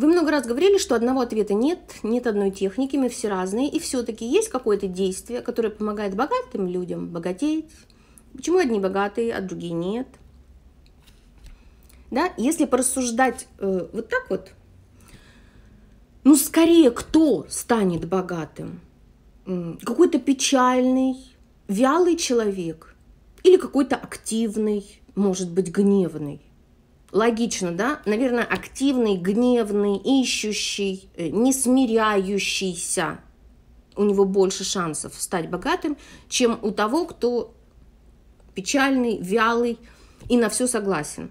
Вы много раз говорили, что одного ответа нет, нет одной техники, мы все разные, и все-таки есть какое-то действие, которое помогает богатым людям богатеть. Почему одни богатые, а другие нет? Да, если порассуждать э, вот так вот, ну скорее кто станет богатым? Какой-то печальный, вялый человек или какой-то активный, может быть, гневный? логично, да, наверное, активный, гневный, ищущий, э, не смиряющийся, у него больше шансов стать богатым, чем у того, кто печальный, вялый и на все согласен.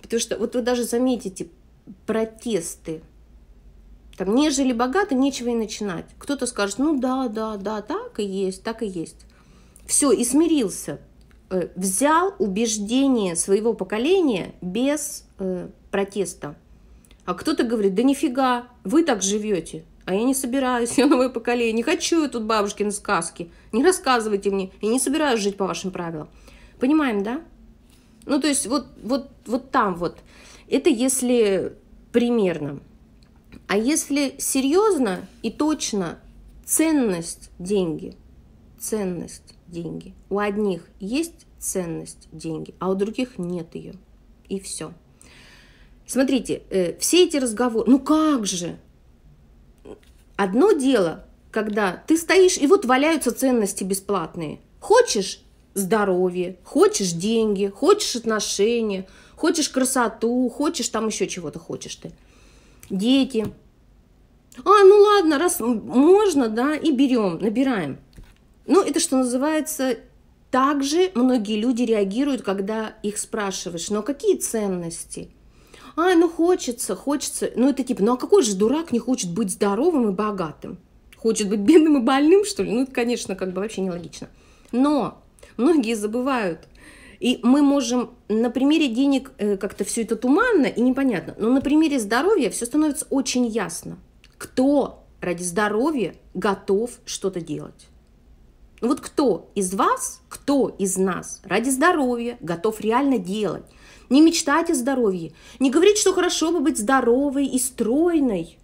Потому что вот вы даже заметите протесты. Там, нежели богаты, нечего и начинать. Кто-то скажет, ну да, да, да, так и есть, так и есть. Все, и смирился, Э, взял убеждение своего поколения без э, протеста. А кто-то говорит, да нифига, вы так живете, а я не собираюсь, я новое поколение, не хочу я тут бабушкины сказки, не рассказывайте мне, я не собираюсь жить по вашим правилам. Понимаем, да? Ну, то есть вот, вот, вот там вот. Это если примерно. А если серьезно и точно, ценность деньги – ценность деньги. У одних есть ценность деньги, а у других нет ее. И все. Смотрите, э, все эти разговоры, ну как же? Одно дело, когда ты стоишь, и вот валяются ценности бесплатные. Хочешь здоровье, хочешь деньги, хочешь отношения, хочешь красоту, хочешь там еще чего-то хочешь ты. Дети. А, ну ладно, раз можно, да, и берем, набираем. Ну, это что называется, также многие люди реагируют, когда их спрашиваешь, ну, а какие ценности? А, ну, хочется, хочется. Ну, это типа, ну, а какой же дурак не хочет быть здоровым и богатым? Хочет быть бедным и больным, что ли? Ну, это, конечно, как бы вообще нелогично. Но многие забывают, и мы можем на примере денег э, как-то все это туманно и непонятно, но на примере здоровья все становится очень ясно. Кто ради здоровья готов что-то делать? Ну вот кто из вас, кто из нас ради здоровья готов реально делать? Не мечтать о здоровье, не говорить, что хорошо бы быть здоровой и стройной,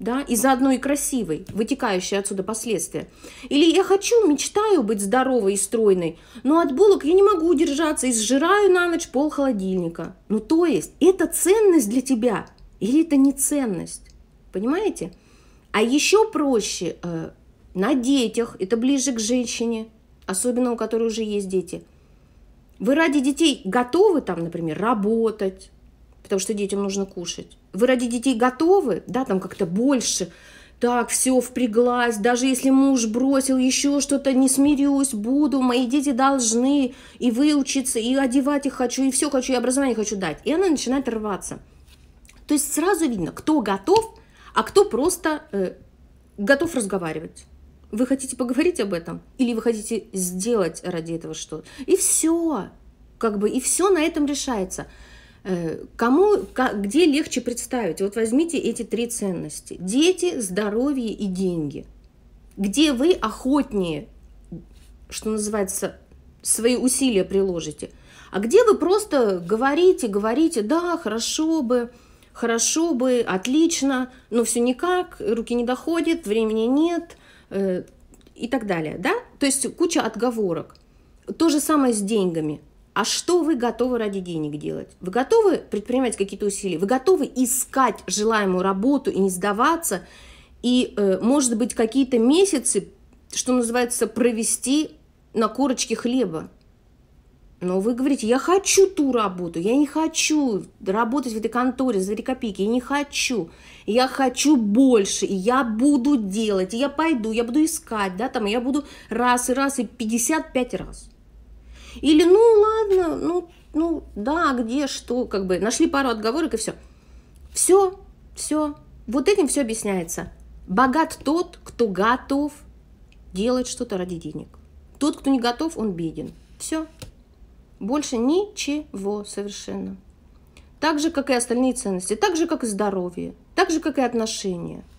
да, и заодно и красивой, вытекающие отсюда последствия. Или я хочу, мечтаю быть здоровой и стройной, но от булок я не могу удержаться и сжираю на ночь пол холодильника. Ну то есть, это ценность для тебя или это не ценность? Понимаете? А еще проще э, на детях, это ближе к женщине, особенно у которой уже есть дети. Вы ради детей готовы там, например, работать, потому что детям нужно кушать. Вы ради детей готовы, да, там как-то больше, так, все, впряглась, даже если муж бросил еще что-то, не смирюсь, буду, мои дети должны и выучиться, и одевать их хочу, и все хочу, и образование хочу дать. И она начинает рваться. То есть сразу видно, кто готов, а кто просто э, готов разговаривать. Вы хотите поговорить об этом? Или вы хотите сделать ради этого что-то? И все. Как бы, и все на этом решается. Э, кому, где легче представить? Вот возьмите эти три ценности. Дети, здоровье и деньги. Где вы охотнее, что называется, свои усилия приложите? А где вы просто говорите, говорите, да, хорошо бы, хорошо бы, отлично, но все никак, руки не доходят, времени нет – Э, и так далее, да? То есть куча отговорок. То же самое с деньгами. А что вы готовы ради денег делать? Вы готовы предпринимать какие-то усилия? Вы готовы искать желаемую работу и не сдаваться? И, э, может быть, какие-то месяцы, что называется, провести на корочке хлеба? Но вы говорите, я хочу ту работу, я не хочу работать в этой конторе за 3 копейки, я не хочу, я хочу больше, и я буду делать, и я пойду, я буду искать, да, там, и я буду раз и раз, и 55 раз. Или, ну, ладно, ну, ну, да, где, что, как бы, нашли пару отговорок, и все. Все, все, вот этим все объясняется. Богат тот, кто готов делать что-то ради денег. Тот, кто не готов, он беден. Все. Больше ничего совершенно. Так же, как и остальные ценности, так же, как и здоровье, так же, как и отношения –